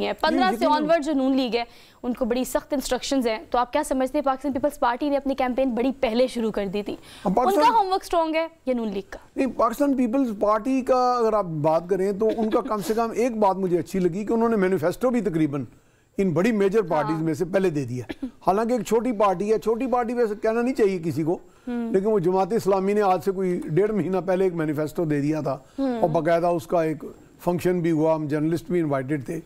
है पंद्रह से ऑनवर्ड जो नून लीग है उनको बड़ी सख्त इंस्ट्रक्शंस हैं तो आप क्या समझते हैं पाकिस्तान पीपल्स पार्टी ने अपनी कैंपेन बड़ी पहले शुरू कर दी थी उनका होमवर्क स्ट्रॉन्ग है या नून लीग का नहीं पाकिस्तान पीपल्स पार्टी का अगर आप बात करें तो उनका कम से कम एक बात मुझे अच्छी लगी कि उन्होंने मैनिफेस्टो भी तकरीबन इन बड़ी मेजर पार्टीज हाँ। में से पहले दे दिया हालांकि एक छोटी पार्टी है छोटी पार्टी वैसे कहना नहीं चाहिए किसी को हम्म। लेकिन वो जमात इस्लामी ने आज से कोई डेढ़ महीना पहले एक मैनिफेस्टो दे दिया था हम्म। और बाकायदा उसका एक फंक्शन भी हुआ हम जर्नलिस्ट भी इनवाइटेड थे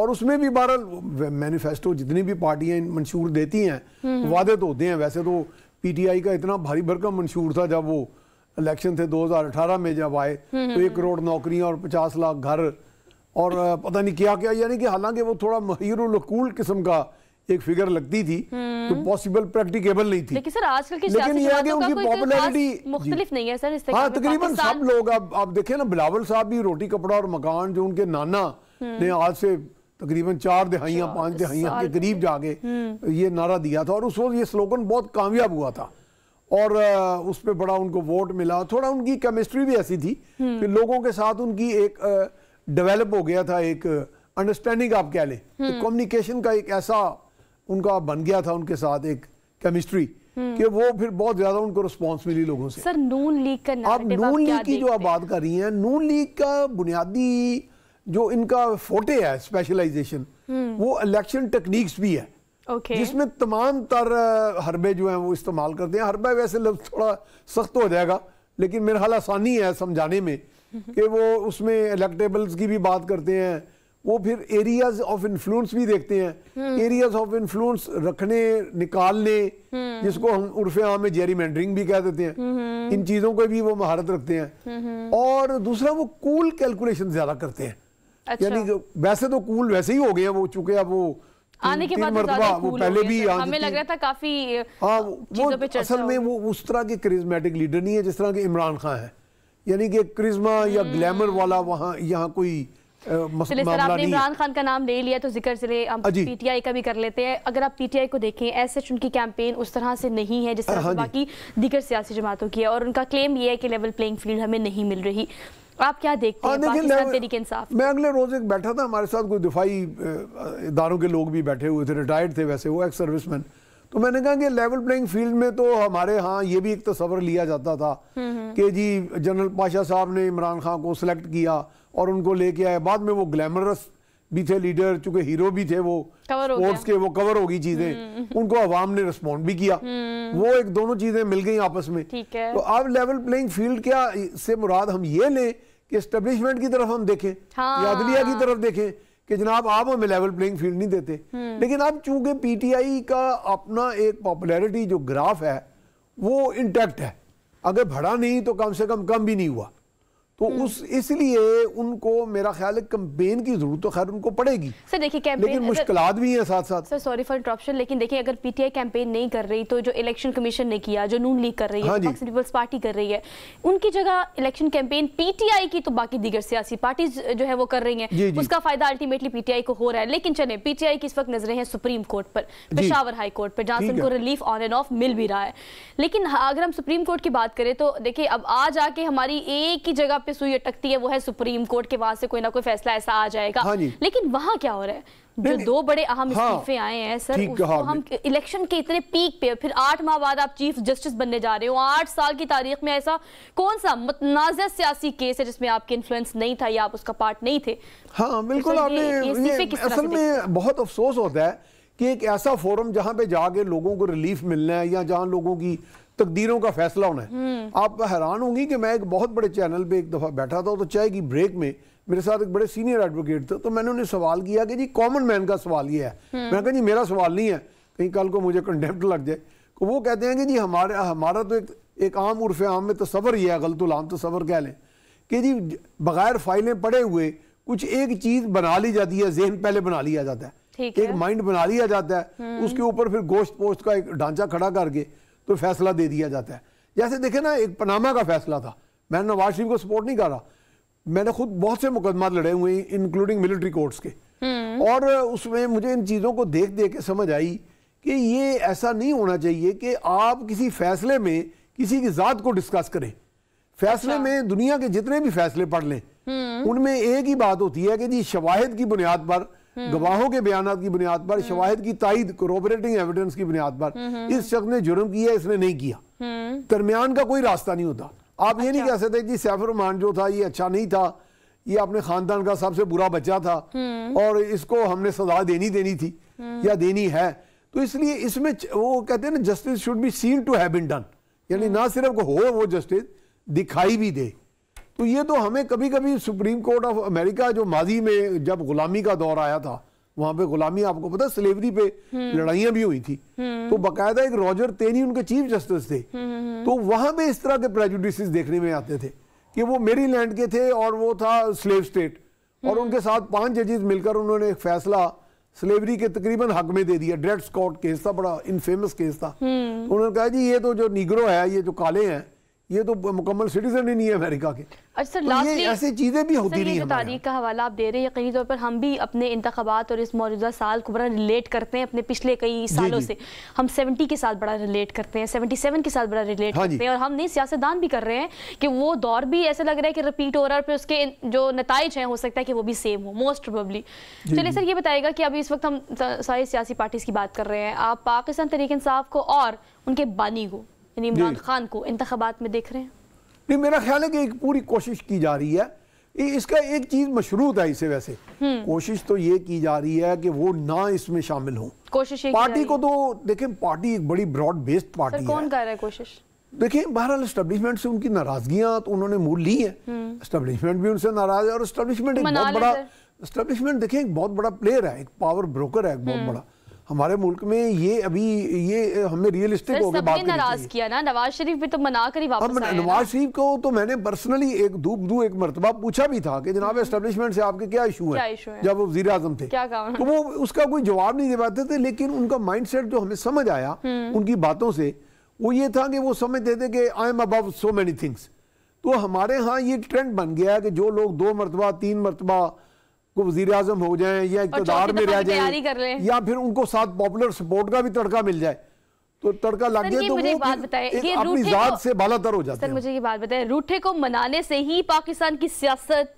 और उसमें भी बहरहाल मैनिफेस्टो जितनी भी पार्टियां मंशूर देती हैं वादे तो होते हैं वैसे तो पीटीआई का इतना भारी भरकम मंशूर था जब वो इलेक्शन थे 2018 में जब आए तो एक करोड़ नौकरियां और 50 लाख घर और पता नहीं क्या क्या यानी कि हालांकि वो थोड़ा महिर किस्म का एक फिगर लगती थी तो पॉसिबल प्रैक्टिकेबल नहीं थी लेकिन सर आजकल की पॉपुलरिटी उनकी मुख्तलिफ नहीं है सर हाँ तकरीबन सब लोग अब आप देखें ना बिलावल साहब भी रोटी कपड़ा और मकान जो उनके नाना हम्म। ने आज से तकरीबन चार दहाइया पांच दहाइया के करीब जाके हम्म। ये नारा दिया था और उस वक्त ये स्लोगन बहुत कामयाब हुआ था और उस पर बड़ा उनको वोट मिला थोड़ा उनकी केमिस्ट्री भी ऐसी थी हम्म। कि लोगों के साथ उनकी एक डेवलप हो गया था एक अंडरस्टैंडिंग आप कह लें कम्युनिकेशन का एक ऐसा उनका बन गया था उनके साथ एक केमिस्ट्री हम्म। कि वो फिर बहुत ज्यादा उनको रिस्पांस मिली लोगों से सर नून लीग का आप नून लीग की जो आप बात कर रही हैं नून लीग का बुनियादी जो इनका फोटे है स्पेशलाइजेशन हम्म। वो इलेक्शन टेक्निक्स भी है okay. जिसमें तमाम तर हरबे जो हैं वो इस्तेमाल करते हैं हरबा वैसे लफ्ज थोड़ा सख्त हो जाएगा लेकिन मेरा हाल आसानी है समझाने में हम्म। कि वो उसमें इलेक्टेबल्स की भी बात करते हैं वो फिर एरियाज ऑफ इन्फ्लुएंस भी देखते हैं एरियाज ऑफ इन्फ्लुएंस रखने निकालने हम्म। जिसको हम उर्फ आम में जेरी मैंडरिंग भी कह देते हैं हम्म। इन चीज़ों को भी वो महारत रखते हैं हम्म। और दूसरा वो कूल कैलकुलेशन ज़्यादा करते हैं अच्छा। यानी वैसे तो कूल वैसे ही हो गए हैं वो चूंकि अब वो आने के बाद तो वो वो पहले भी हमें लग रहा था काफी हाँ वो असल में वो उस तरह के करिज्मेटिक लीडर नहीं है जिस तरह के इमरान खान है यानी कि करिज्मा या ग्लैमर वाला वहाँ यहाँ कोई तो इमरान खान का नाम ले लिया तो जिक्र से हम पीटीआई का भी कर लेते हैं अगर आप पीटीआई को देखें ऐसे उनकी कैंपेन उस तरह से नहीं है जिस तरह हाँ से बाकी दीगर सियासी जमातों की है और उनका क्लेम ये है कि लेवल प्लेइंग फील्ड हमें नहीं मिल रही आप क्या देखते हाँ, हैं देखे तहरीक इंसाफ मैं अगले रोज एक बैठा था हमारे साथ कोई दिफाई इदारों के लोग भी बैठे हुए थे रिटायर्ड थे वैसे वो एक्स सर्विसमैन तो मैंने कहा कि लेवल प्लेइंग फील्ड में तो हमारे यहाँ ये भी एक तस्वर लिया जाता था हम्म, हम्म। कि जी जनरल पाशा साहब ने इमरान खान को सिलेक्ट किया और उनको लेके आया बाद में वो ग्लैमरस भी थे लीडर चूंकि हीरो भी थे वो स्पोर्ट्स के वो कवर होगी चीजें हम्म, उनको अवाम ने रिस्पॉन्ड भी किया वो एक दोनों चीजें मिल गई आपस में तो अब लेवल प्लेइंग फील्ड क्या से मुराद हम ये लें कि स्टेब्लिशमेंट की तरफ हम देखें हाँ। या अदलिया की तरफ देखें कि जनाब आप हमें लेवल प्लेइंग फील्ड नहीं देते हम्म। लेकिन अब चूंकि पीटीआई का अपना एक पॉपुलैरिटी जो ग्राफ है वो इंटैक्ट है अगर भरा नहीं तो कम से कम कम भी नहीं हुआ तो हम्म। उस इसलिए उनको मेरा ख्याल है कैंपेन की जरूरत तो खैर उनको पड़ेगी सर देखिए कैंपेन लेकिन मुश्किल भी हैं साथ साथ सर सॉरी फॉर इंटरप्शन लेकिन देखिए अगर पीटीआई कैंपेन नहीं कर रही तो जो इलेक्शन कमीशन ने किया जो नून लीग कर रही है पीपल्स हाँ पार्टी कर रही है उनकी जगह इलेक्शन कैंपेन पीटीआई की तो बाकी दीगर सियासी पार्टी जो है वो कर रही है उसका फायदा अल्टीमेटली पीटीआई को हो रहा है लेकिन चले पीटीआई की इस वक्त नजरे हैं सुप्रीम कोर्ट पर पेशावर हाई कोर्ट पर जहां से उनको रिलीफ ऑन एंड ऑफ मिल भी रहा है लेकिन अगर हम सुप्रीम कोर्ट की बात करें तो देखिये अब आज आके हमारी एक ही जगह पे सुई अटकती है वो है सुप्रीम कोर्ट के वहां से कोई ना कोई फैसला ऐसा आ जाएगा हाँ लेकिन वहां क्या हो रहा है जो दो बड़े अहम हाँ। इस्तीफे हाँ, आए हैं सर उसको हाँ हम इलेक्शन के इतने पीक पे फिर आठ माह बाद आप चीफ जस्टिस बनने जा रहे हो आठ साल की तारीख में ऐसा कौन सा मतनाजा सियासी केस है जिसमें आपके इन्फ्लुएंस नहीं था या आप उसका पार्ट नहीं थे हाँ तो बिल्कुल आपने असल में बहुत अफसोस होता है कि एक ऐसा फोरम जहां पे जाके लोगों को रिलीफ मिलना है या जहां लोगों की तकदीरों का फैसला होना है हम्म। आप हैरान होंगी कि मैं एक बहुत बड़े चैनल पे एक दफ़ा बैठा था तो चाय की ब्रेक में मेरे साथ एक बड़े सीनियर एडवोकेट थे तो मैंने उन्हें सवाल किया कि जी कॉमन मैन का सवाल ये है हम्म। मैंने कहा जी मेरा सवाल नहीं है कहीं कल को मुझे कंडेम्प्ट लग जाए तो वो कहते हैं कि जी हमारे हमारा तो एक एक आम उर्फ आम में तस्वर ही है गलत आम तस्वर कह लें कि जी बग़ैर फाइलें पड़े हुए कुछ एक चीज़ बना ली जाती है जहन पहले बना लिया जाता है एक माइंड बना लिया जाता है हम्म। उसके ऊपर फिर गोश्त पोस्ट का एक ढांचा खड़ा करके तो फैसला दे दिया जाता है जैसे देखे ना एक पनामा का फैसला था मैंने नवाज शरीफ को सपोर्ट नहीं कर रहा मैंने खुद बहुत से मुकदमा लड़े हुए हैं इंक्लूडिंग मिलिट्री कोर्ट्स के हम्म। और उसमें मुझे इन चीज़ों को देख देख के समझ आई कि ये ऐसा नहीं होना चाहिए कि आप किसी फैसले में किसी की ज़ात को डिस्कस करें फैसले अच्छा। में दुनिया के जितने भी फैसले पढ़ लें हम्म। उनमें एक ही बात होती है कि जी शवाहिद की बुनियाद पर हम्म। गवाहों के बयान की बुनियाद पर हम्म। शवाहद की तायद कोरोबरेटिंग एविडेंस की बुनियाद पर हम्म। इस शख्स ने जुर्म किया इसने नहीं किया दरमियान का कोई रास्ता नहीं होता आप अच्छा। ये नहीं अच्छा। कह सकते कि सैफर रहमान जो था ये अच्छा नहीं था ये अपने खानदान का सबसे बुरा बच्चा था और इसको हमने सजा देनी देनी थी या देनी है तो इसलिए इसमें वो कहते हैं ना justice should be seen to have been done यानी ना सिर्फ हो वो जस्टिस दिखाई भी दे तो ये तो हमें कभी कभी सुप्रीम कोर्ट ऑफ अमेरिका जो माजी में जब गुलामी का दौर आया था वहां पे गुलामी आपको पता स्लेवरी पे हम्म। लड़ाइयां भी हुई थी हम्म। तो बकायदा एक रॉजर तेनी उनके चीफ जस्टिस थे हम्म, तो वहां पे इस तरह के प्रेजुडिस देखने में आते थे कि वो मेरी लैंड के थे और वो था स्लेव स्टेट और उनके साथ पांच जजेस मिलकर उन्होंने एक फैसला स्लेवरी के तकरीबन हक में दे दिया ड्रेड स्कॉट केस था बड़ा इनफेमस केस था तो उन्होंने कहा जी ये तो जो निगरो है ये जो काले हैं ये तो मुकम्मल सिटीजन ही नहीं है अमेरिका के अच्छा तो ये ऐसी चीज़ें भी होती रही है तारीख का हवाला आप दे रहे हैं यकीन तौर पर हम भी अपने इंतबात और इस मौजूदा साल को बड़ा रिलेट करते हैं अपने पिछले कई सालों से हम 70 के साथ बड़ा रिलेट करते हैं 77 के साथ बड़ा रिलेट हाँ करते हैं और हम नहीं सियासतदान भी कर रहे हैं कि वो दौर भी ऐसा लग रहा है कि रिपीट हो रहा है फिर उसके जो नतज हैं हो सकता है कि वो भी सेम हो मोस्ट प्रोबली चलिए सर ये बताएगा कि अभी इस वक्त हम सारी सियासी पार्टीज़ की बात कर रहे हैं आप पाकिस्तान तरीक इंसाफ को और उनके बानी को यानी इमरान खान को इंतबात में देख रहे हैं नहीं मेरा ख्याल है कि एक पूरी कोशिश की जा रही है इसका एक चीज मशरूत है इसे वैसे हम्म। कोशिश तो ये की जा रही है कि वो ना इसमें शामिल हो कोशिश पार्टी को तो देखें पार्टी एक बड़ी ब्रॉड बेस्ड पार्टी कौन कर रहा है कोशिश देखिए बहरहाल स्टेब्लिशमेंट से उनकी नाराजगियां तो उन्होंने मूल ली है स्टेब्लिशमेंट हम्म। भी उनसे नाराज है और स्टेब्लिशमेंट एक बहुत बड़ा स्टेब्लिशमेंट देखिए एक बहुत बड़ा प्लेयर है एक पावर ब्रोकर है एक बहुत हम्म। बड़ा हमारे मुल्क में ये अभी ये हमने रियलिस्टिक होकर बात की नाराज किया ना नवाज शरीफ भी तो मना कर ही वापस आए नवाज शरीफ को तो मैंने पर्सनली एक धूप धू एक मरतबा पूछा भी था कि जनाब एस्टेब्लिशमेंट हम्म। से आपके क्या इशू है जब वो वजीर आजम थे क्या काम तो वो उसका कोई जवाब नहीं दे पाते थे लेकिन उनका माइंड सेट जो हमें समझ आया हम्म। उनकी बातों से वो ये था कि वो समझते थे कि I am above so many things तो हमारे यहाँ ये ट्रेंड बन गया है कि जो लोग दो मरतबा तीन मरतबा को वजीर आजम हो जाए या इकतदार में रह जाए या फिर उनको साथ पॉपुलर सपोर्ट का भी तड़का मिल जाए तो तड़का लग गया तो मुझे वो बात बताएं अपनी जात से बालातर हो जाता है मुझे ये बात बताए रूठे को मनाने से ही पाकिस्तान की सियासत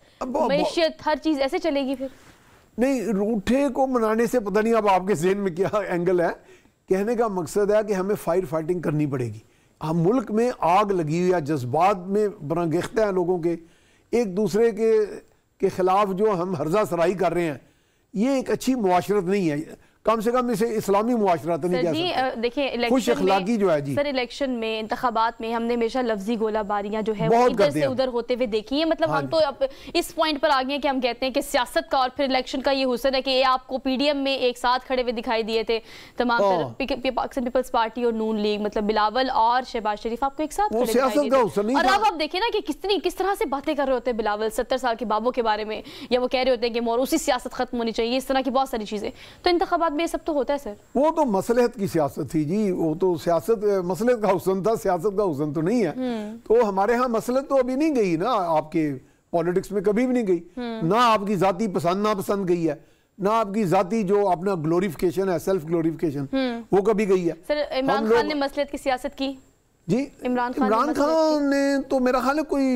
हर चीज ऐसे चलेगी फिर नहीं रूठे को मनाने से पता नहीं अब आपके जहन में क्या एंगल है कहने का मकसद है कि हमें फायर फाइटिंग करनी पड़ेगी हम मुल्क में आग लगी हुई है जज्बात में बरंगेख्त हैं लोगों के एक दूसरे के के ख़िलाफ़ जो हम हर्जा सराई कर रहे हैं ये एक अच्छी मुआरत नहीं है कम से कम इसे इस्लामी मुआशरा तो नहीं कह सकते देखिए खुश अखलाकी जो है जी सर इलेक्शन में इंतबात में हमने हमेशा लफ्जी गोलाबारियां जो है इधर से उधर होते हुए देखी है मतलब हाँ हम तो अब इस पॉइंट पर आ गए हैं कि हम कहते हैं कि सियासत का और फिर इलेक्शन का ये हुसन है कि ये आपको पीडीएम में एक साथ खड़े हुए दिखाई दिए थे तमाम हाँ। पाकिस्तान पीपल्स पार्टी और नून लीग मतलब बिलावल और शहबाज शरीफ आपको एक साथ और अब आप देखिए ना कि कितनी किस तरह से बातें कर रहे होते हैं बिलावल सत्तर साल के बाबों के बारे में या वो कह रहे होते हैं कि मोर उसी सियासत खत्म होनी चाहिए इस तरह की बहुत सारी चीजें तो इंतबात में ये सब तो होता है सर वो तो मसलहत की सियासत थी जी वो तो सियासत मसलहत का हुसन था सियासत का हुसन तो नहीं है हम्म। तो हमारे यहाँ मसलत तो अभी नहीं गई ना आपके पॉलिटिक्स में कभी भी नहीं गई हम्म। ना आपकी जाति पसंद ना पसंद गई है ना आपकी जाति जो अपना ग्लोरिफिकेशन है सेल्फ हम्म। ग्लोरिफिकेशन वो कभी गई है सर इमरान खान ने मसलहत की सियासत की जी इमरान खान, इम्रान खान ने तो मेरा ख्याल है कोई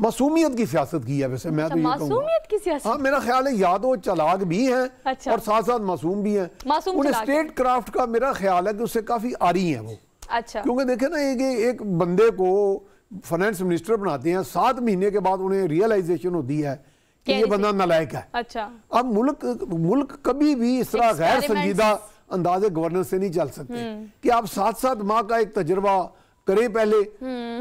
मासूमियत की सियासत की है वैसे मैं अच्छा, तो मासूमियत की सियासत हाँ मेरा ख्याल है याद वो चलाक भी हैं अच्छा। और साथ साथ मासूम भी हैं मासूम उन स्टेट क्राफ्ट का मेरा ख्याल है कि उससे काफ़ी आ रही हैं वो अच्छा क्योंकि देखे ना एक, एक बंदे को फाइनेंस मिनिस्टर बनाते हैं सात महीने के बाद उन्हें रियलाइजेशन होती है कि ये बंदा नलायक है अच्छा अब मुल्क मुल्क कभी भी इस तरह गैर संजीदा अंदाजे गवर्नर से नहीं चल सकते हम्म। कि आप साथ साथ माँ का एक तजर्बा करें पहले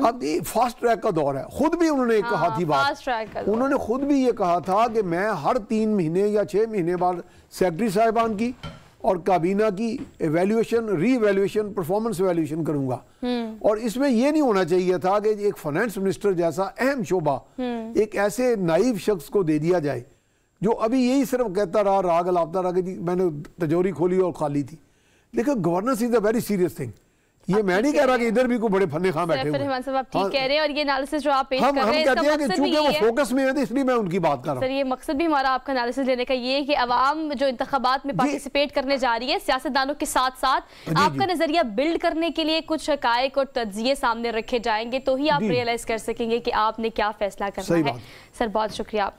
अब ये फास्ट ट्रैक का दौर है खुद भी उन्होंने हाँ, कहा थी बात उन्होंने खुद भी ये कहा था कि मैं हर तीन महीने या छः महीने बाद सेक्रेटरी साहिबान की और काबीना की एवेल्यूशन री एवेल्यूशन परफॉर्मेंस एवेल्यूशन करूंगा हम्म। और इसमें यह नहीं होना चाहिए था कि एक फाइनेंस मिनिस्टर जैसा अहम शोभा हम्म। एक ऐसे नाइब शख्स को दे दिया जाए जो अभी यही सिर्फ कहता रहा राग लापता रहा कि जी मैंने तजोरी खोली और खाली थी लेकिन governance is a very serious thing ये मैं नहीं कह रहा कि इधर भी कोई बड़े फन्ने खा बैठे हुए हाँ। हैं और ये हम, हम कहते हैं कि चूंकि वो फोकस में है तो इसलिए मैं उनकी बात कर रहा हूँ सर ये मकसद भी हमारा आपका एनालिसिस लेने का ये है कि आवाम जो इंतबात में पार्टिसिपेट करने जा रही है सियासतदानों के साथ साथ आपका नजरिया बिल्ड करने के लिए कुछ हक और तजिए सामने रखे जाएंगे तो ही आप रियलाइज कर सकेंगे की आपने क्या फैसला करना है सर बहुत शुक्रिया